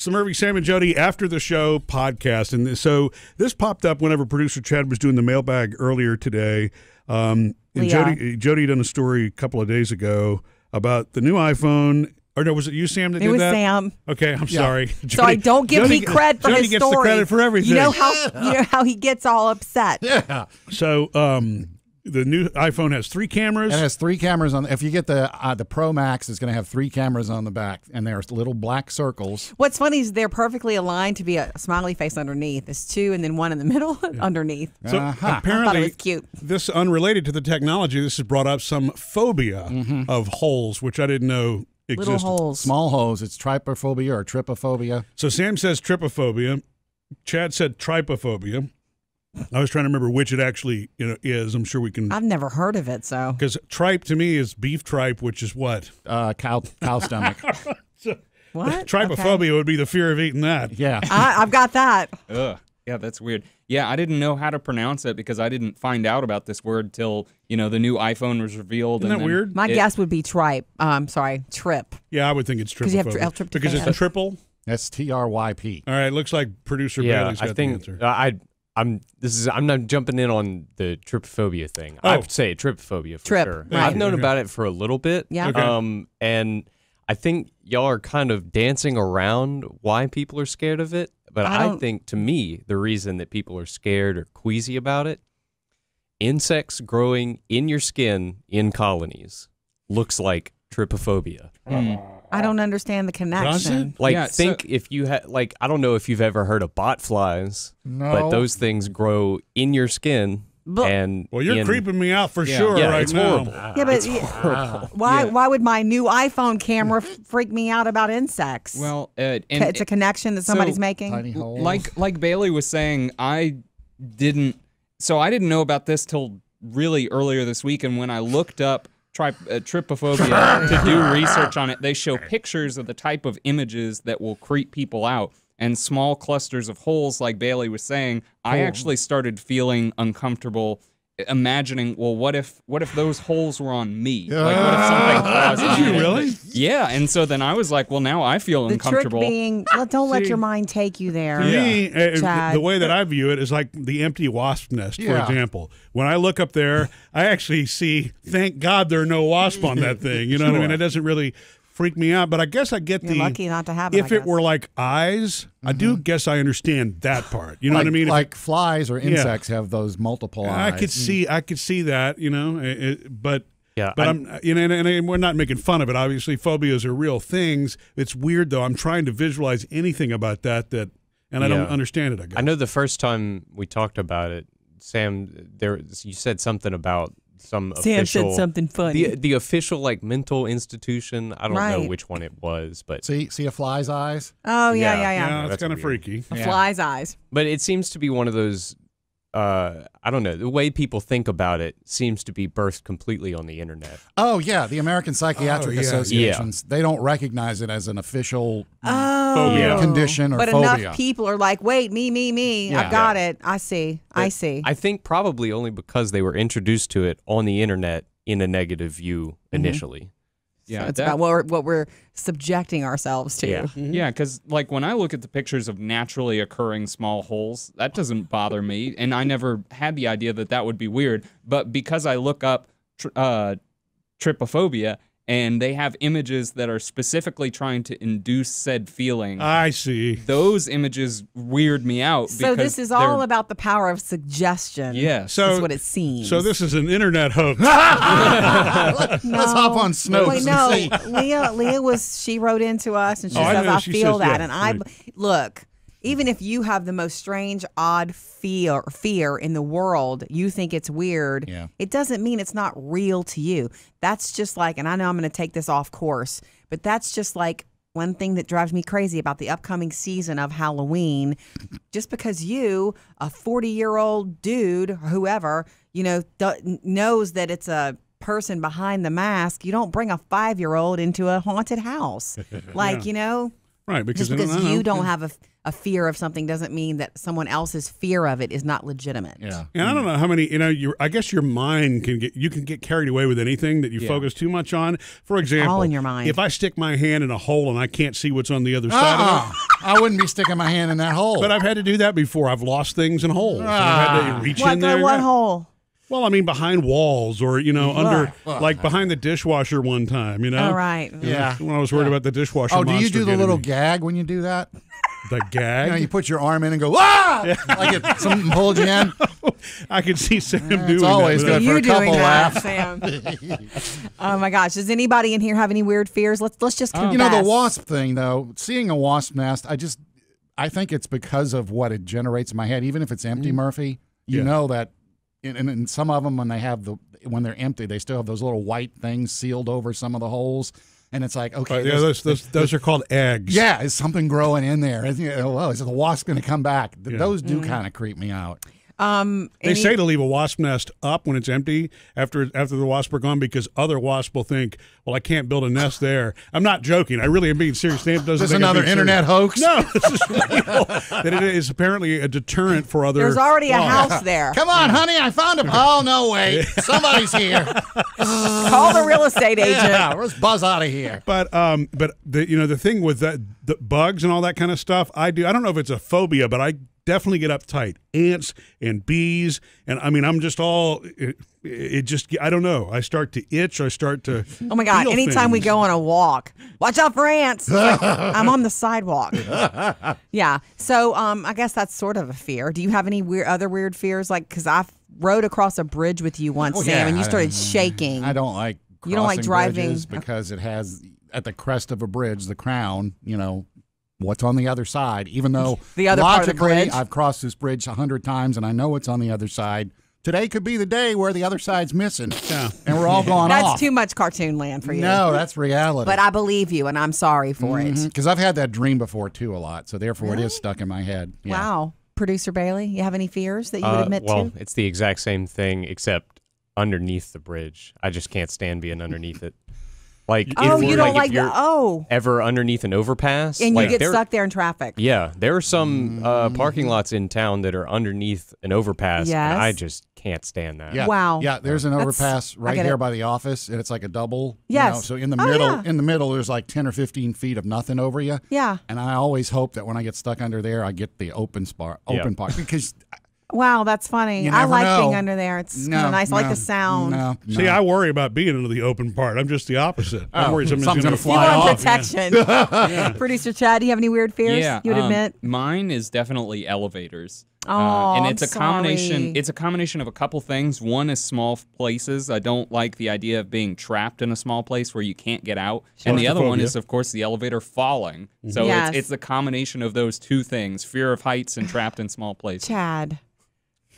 some Irving Sam and Jody after the show podcast, and so this popped up whenever producer Chad was doing the mailbag earlier today. Um, and yeah. Jody Jody done a story a couple of days ago about the new iPhone. Or no, was it you, Sam, that it did was Sam. Okay, I'm yeah. sorry. Jody, so I don't give Jody, me credit for Jody his story. Jody gets the credit for everything. You know how yeah. you know how he gets all upset. Yeah. So um, the new iPhone has three cameras. It has three cameras on. If you get the uh, the Pro Max, it's going to have three cameras on the back, and there's little black circles. What's funny is they're perfectly aligned to be a smiley face underneath. It's two, and then one in the middle yeah. underneath. So uh-huh. apparently, cute. This unrelated to the technology. This has brought up some phobia mm-hmm. of holes, which I didn't know existed. Little holes, small holes. It's trypophobia or trypophobia. So Sam says trypophobia. Chad said trypophobia. I was trying to remember which it actually you know, is. I'm sure we can. I've never heard of it, so. Because tripe to me is beef tripe, which is what? Uh, cow, cow stomach. so, what? Trypophobia okay. would be the fear of eating that. Yeah. I, have got that. Ugh. Yeah, that's weird. Yeah, I didn't know how to pronounce it because I didn't find out about this word till you know the new iPhone was revealed. Isn't that weird? My it, guess would be tripe. I'm um, sorry, trip. Yeah, I would think it's trip. Because it's triple. S T R P. All right, looks like producer yeah, Bailey's got I think, the answer. I I'm this is I'm not jumping in on the trypophobia thing. Oh. I would say trypophobia for Trip, sure. right. I've known okay. about it for a little bit. Yeah. Okay. Um and I think y'all are kind of dancing around why people are scared of it, but I, I think to me the reason that people are scared or queasy about it insects growing in your skin in colonies looks like trypophobia. Mm. I don't understand the connection. Like, yeah, think so if you had, like, I don't know if you've ever heard of bot flies, no. but those things grow in your skin. But, and well, you're in, creeping me out for yeah. sure yeah, right it's now. Horrible. Yeah, but horrible. why? Why would my new iPhone camera freak me out about insects? Well, uh, and, it's a connection that somebody's so, making. Like like Bailey was saying, I didn't. So I didn't know about this till really earlier this week, and when I looked up tri- uh, trypophobia to do research on it, they show pictures of the type of images that will creep people out. And small clusters of holes, like Bailey was saying, I actually started feeling uncomfortable imagining, well, what if what if those holes were on me? like, what if something Did you really? Yeah, and so then I was like, well, now I feel the uncomfortable. trick being, well, don't See, let your mind take you there. Yeah. uh, the way that I view it is like the empty wasp nest, yeah. for example. When I look up there, I actually see, thank God there are no wasps on that thing. You know sure. what I mean? It doesn't really freak me out, but I guess I get You're the lucky not to have. if it were like eyes, mm-hmm. I do mm-hmm. guess I understand that part. You know like, what I mean? Like flies or insects yeah. have those multiple eyes. I could see, I could see that. You know, it, but yeah, but I'm, I'm you know, and, and, we're not making fun of it. Obviously, phobias are real things. It's weird though. I'm trying to visualize anything about that that, and I yeah. don't understand it. I guess. I know the first time we talked about it, Sam, there you said something about some Sam official, said something funny. The, the official like mental institution. I don't know which one it was, but See, see a fly's eyes. Oh yeah, yeah, yeah. Yeah, that's it's kind of freaky. A fly's eyes. but it seems to be one of those uh, I don't know, the way people think about it seems to be birthed completely on the internet. Oh yeah, the American Psychiatric oh, yeah. Associations yeah. they don't recognize it as an official oh, condition or but phobia. enough people are like, wait, me, me, me, I've got it. I see, but I see. I think probably only because they were introduced to it on the internet in a negative view mm-hmm. initially. Mm -hmm. Yeah, so it's that, about what we're, what we're subjecting ourselves to. Yeah, mm-hmm. yeah, because like when I look at the pictures of naturally occurring small holes, that doesn't bother me, and I never had the idea that that would be weird. But because I look up tr- uh, trypophobia and they have images that are specifically trying to induce said feeling. I see. Those images weird me out. So this is all about the power of suggestion. Yeah, so is what it seems. So this is an internet hoax. no, Let's hop on Snopes. Wait, no, Leah, Leah was she wrote into us and she oh, says I, I she feel says, that, yeah, and I look even if you have the most strange, odd fear fear in the world, you think it's weird. Yeah. It doesn't mean it's not real to you. That's just like, and I know I'm going to take this off course, but that's just like one thing that drives me crazy about the upcoming season of Halloween. Just because you, a 40 year old dude, or whoever, you know, th- knows that it's a person behind the mask, you don't bring a five year old into a haunted house. like, yeah. you know, Right, because, Just because you don't have a, a fear of something doesn't mean that someone else's fear of it is not legitimate. Yeah, and I don't know how many. You know, You, I guess your mind can get you can get carried away with anything that you yeah. focus too much on. For example, all in your mind. If I stick my hand in a hole and I can't see what's on the other uh -uh. side of it, uh-uh. I wouldn't be sticking my hand in that hole. But I've had to do that before. I've lost things in holes. I've had to ah. reach what, in there. What hole? Well, I mean, behind walls or, you know, under, like behind the dishwasher one time, you know? All oh, right. Yeah. When I was worried yeah. about the dishwasher. Oh, do you do the little me. gag when you do that? The gag? You, know, you put your arm in and go, ah! Yeah. Like it, something pulled you in. I could see Sam yeah, doing it's always that. good for you a couple laughs. Sam. oh my gosh! Does anybody in here have any weird fears? Let's let's just confess. Um, you know the wasp thing though. Seeing a wasp nest, I just I think it's because of what it generates in my head. Even if it's empty, mm. Murphy, you yeah. know that and, and, and some of them when they have the when they're empty, they still have those little white things sealed over some of the holes. And it's like, okay, uh, yeah, those, those, those, are called eggs. Yeah, is something growing in there? Is, you know, oh, is the wasp going to come back? Yeah. Those do mm kind of creep me out. Um, they say to leave a wasp nest up when it's empty after after the wasps are gone because other wasps will think, "Well, I can't build a nest there." I'm not joking. I really am being serious. Stamp doesn't. This another internet serious. hoax. No, this is real. that it is apparently a deterrent for other. There's already wasps. a house there. Come on, honey, I found him. Oh no, way! somebody's here. Call the real estate agent. Yeah, let's buzz out of here. But um, but the you know the thing with that the bugs and all that kind of stuff, I do. I don't know if it's a phobia, but I definitely get uptight. Ants and bees, and I mean, I'm just all. It, it just, I don't know. I start to itch. I start to. Oh my god! Anytime things. we go on a walk, watch out for ants. Like, I'm on the sidewalk. yeah. So, um, I guess that's sort of a fear. Do you have any weird other weird fears? Like, because I rode across a bridge with you once, oh, Sam, yeah, and you started I shaking. I don't like. You don't like driving because it has at the crest of a bridge, the crown, you know, what's on the other side, even though the other logically I've crossed this bridge a hundred times and I know it's on the other side. Today could be the day where the other side's missing, yeah. and we're all going that's too much cartoon land for you. No, that's reality. But I believe you, and I'm sorry for mm -hmm. it. Because mm-hmm. I've had that dream before too a lot, so therefore really? it is stuck in my head. Yeah. Wow, producer Bailey, you have any fears that you would uh, admit well, to? Well, it's the exact same thing, except underneath the bridge. I just can't stand being underneath it. Like, oh, if, you don't like, like the, oh, ever underneath an overpass, and like, you get stuck there in traffic. Yeah, there are some uh, mm. uh, parking lots in town that are underneath an overpass. Yes. I just can't stand that. Yeah. Wow. Yeah, there's an overpass That's, right here it. by the office, and it's like a double. Yes. You know, so in the oh, middle, yeah. in the middle, there's like ten or fifteen feet of nothing over you. Yeah. And I always hope that when I get stuck under there, I get the open spot, open yeah. part, because Wow, that's funny. I like know. being under there. It's no, kind of nice. No, I like the sound. No, See, I worry about being under the open part. I'm just the opposite. Oh, I worry something's, something's going to fly you want protection. Yeah. Producer Chad, do you have any weird fears yeah, you would um, admit? Mine is definitely elevators. Oh, uh, and it's I'm a combination. Sorry. It's a combination of a couple things. One is small places. I don't like the idea of being trapped in a small place where you can't get out. Sure. And the other one is, of course, the elevator falling. So mm-hmm. yes. it's it's the combination of those two things: fear of heights and trapped in small places. Chad.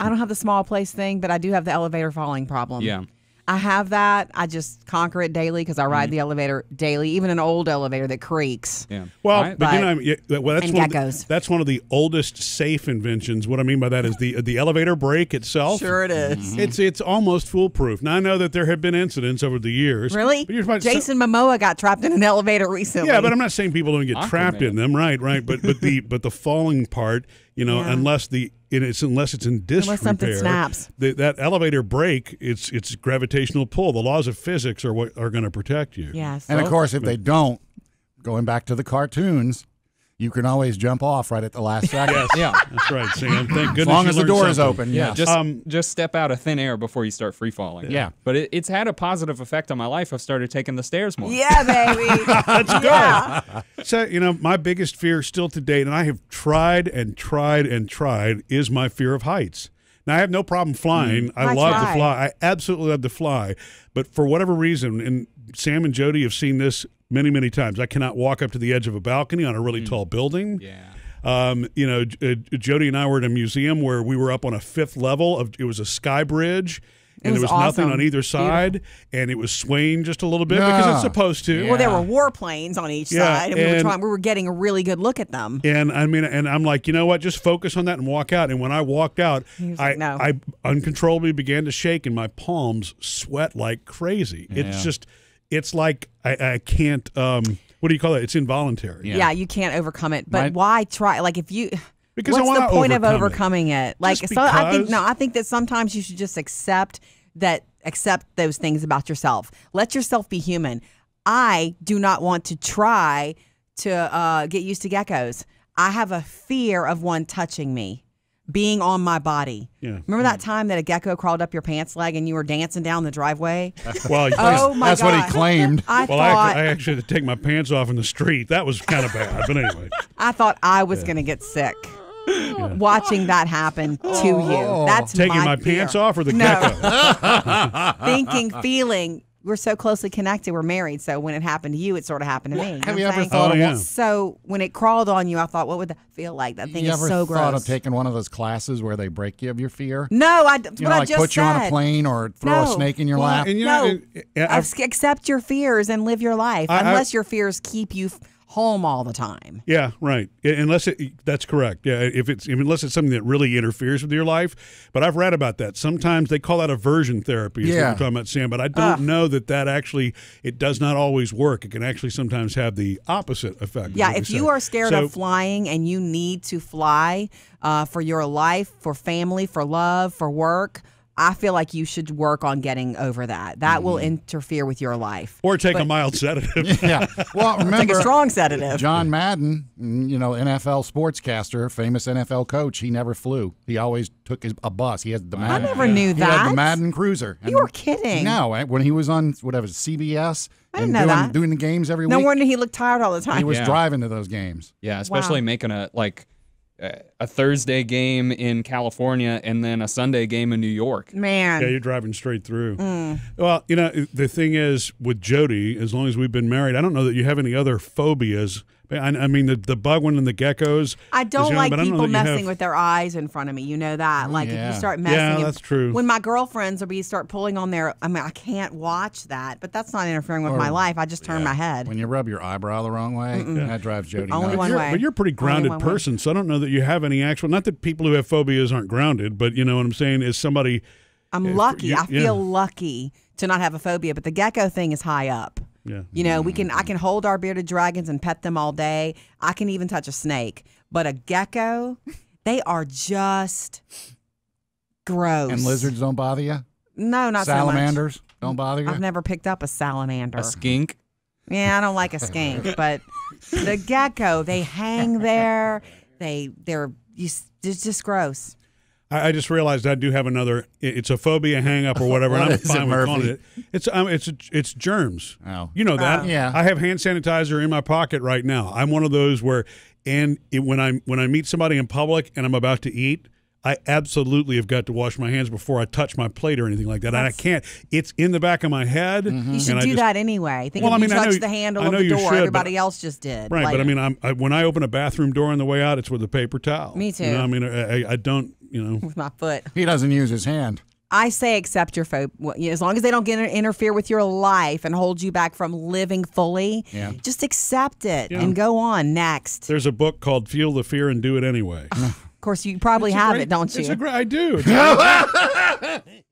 I don't have the small place thing, but I do have the elevator falling problem. Yeah. I have that. I just conquer it daily because I ride mm -hmm. the elevator daily, even an old elevator that creaks. Yeah. Well, but, but, you know, yeah, well, that's one geckos. Of the, that's one of the oldest safe inventions. What I mean by that is the the elevator brake itself. Sure, it is. Mm -hmm. It's it's almost foolproof. Now I know that there have been incidents over the years. Really? Jason so, Momoa got trapped in an elevator recently. Yeah, but I'm not saying people don't get trapped in them. Right, right. But but the but the falling part you know, yeah. unless the it's unless it's in disrepair. Unless something snaps. The, that elevator break, it's it's gravitational pull. The laws of physics are what are going to protect you. Yes. so. And of oh. course, if they don't, going back to the cartoons, you can always jump off right at the last second. yes, yeah, that's right, Sam. Thank goodness. As long as the door something. is open, yeah. Just um, just step out of thin air before you start free falling. Yeah, yeah. but it, it's had a positive effect on my life. I've started taking the stairs more. Yeah, baby. that's good. Yeah. So you know, my biggest fear still to date, and I have tried and tried and tried, is my fear of heights. Now I have no problem flying. Mm. I, I, love to fly. I absolutely love to fly. But for whatever reason, and Sam and Jody have seen this many, many times. I cannot walk up to the edge of a balcony on a really mm. tall building. Yeah. Um, you know, J- uh, Jody and I were at a museum where we were up on a fifth level of it was a sky bridge. And was there was awesome. nothing on either side, Beautiful. and it was swaying just a little bit yeah. because it's supposed to. Yeah. Well, there were warplanes on each yeah, side, and, and, we were trying. We were getting a really good look at them. And I mean, and I'm like, you know what? Just focus on that and walk out. And when I walked out, I, like, no. I uncontrollably began to shake, and my palms sweat like crazy. It's just it's like I, I can't. Um, what do you call it? It's involuntary. Yeah, yeah you can't overcome it. But why try? Like if you. Because what's the point of overcoming it? it? Like so, I think no. I think that sometimes you should just accept that accept those things about yourself. Let yourself be human. I do not want to try to uh, get used to geckos. I have a fear of one touching me being on my body. Yeah. Remember that hmm. time that a gecko crawled up your pants leg and you were dancing down the driveway? well, oh my that's God. what he claimed. I well, thought, I, I, actually had to take my pants off in the street. That was kind of bad, but anyway. I thought I was yeah. going to get sick. Yeah. watching that happen to oh. you. That's taking my, my pants off or the no. gecko. Thinking, feeling, we're so closely connected. We're married, so when it happened to you, it sort of happened to me. have you, ever thought? of, oh, So when it crawled on you, I thought, what would that feel like? That thing is so gross. Thought of taking one of those classes where they break you of your fear? No, I. You know, I like just put you on a plane or throw a snake in your lap. And you no, accept your fears and live your life, unless your fears keep you home all the time. Yeah, right. Unless it, that's correct. Yeah, if it's unless it's something that really interferes with your life. But I've read about that. Sometimes they call that aversion therapy. yeah, you're talking about Sam. But I don't uh, know that that actually it does not always work. It can actually sometimes have the opposite effect. Yeah, if you are scared so, of flying and you need to fly uh, for your life, for family, for love, for work. I feel like you should work on getting over that. That mm-hmm. will interfere with your life. Or take but, a mild sedative. yeah. Well, remember, take a strong sedative. John Madden, mm, you know, NFL sportscaster, famous NFL coach, he never flew. He always took his, a bus. He had the Madden. I never knew that. He had the Madden Cruiser. And you were kidding. No, eh, when he was on whatever CBS. I didn't know doing, that. Doing the games every no week. No wonder he looked tired all the time. He was yeah. driving to those games. Yeah, especially wow. making a like a Thursday game in California and then a Sunday game in New York. Man. Yeah, you're driving straight through. Mm. Well, you know, the thing is with Jody, as long as we've been married, I don't know that you have any other phobias I, mean, the, the bug one and the geckos. I don't like people don't messing have... with their eyes in front of me. You know that. Like yeah. if you start messing. Yeah, that's true. When my girlfriends or be start pulling on their, I mean, I can't watch that, but that's not interfering with or, my life. I just turn yeah. my head. When you rub your eyebrow the wrong way, that drives Jody. Only nuts. one way. But you're a pretty grounded person, way. so I don't know that you have any actual. Not that people who have phobias aren't grounded, but you know what I'm saying is somebody. I'm lucky. You, I feel yeah. lucky to not have a phobia, but the gecko thing is high up. Yeah. You know, we can I mm-hmm. can hold our bearded dragons and pet them all day. I can even touch a snake, but a gecko, they are just gross. And lizards don't bother you? No, not salamanders so don't bother you. I've never picked up a salamander. A skink? Yeah, I don't like a skink, but the gecko, they hang there. They they're you, it's just gross. I, just realized I do have another. It's a phobia hang up or whatever, and I'm is it, fine with calling Murphy? it. It's um, it's it's germs. Oh. You know that. Oh, yeah. I have hand sanitizer in my pocket right now. I'm one of those where, and it, when I am when I meet somebody in public and I'm about to eat, I absolutely have got to wash my hands before I touch my plate or anything like that. That's, and I can't. It's in the back of my head. Mm-hmm. You should do just, that anyway. Think well, I mean, you touch I know, the handle of the door. Should, everybody but, else just did. Right, but I mean, I'm, I, when I open a bathroom door on the way out, it's with a paper towel. Me too. You know, I mean, I, I don't. You know, with my foot. He doesn't use his hand. I say accept your phobia as long as they don't get interfere with your life and hold you back from living fully. Yeah. Just accept it yeah. and go on next. There's a book called Feel the Fear and Do It Anyway. Of course, you probably it's have great, it, don't you? Great, I do.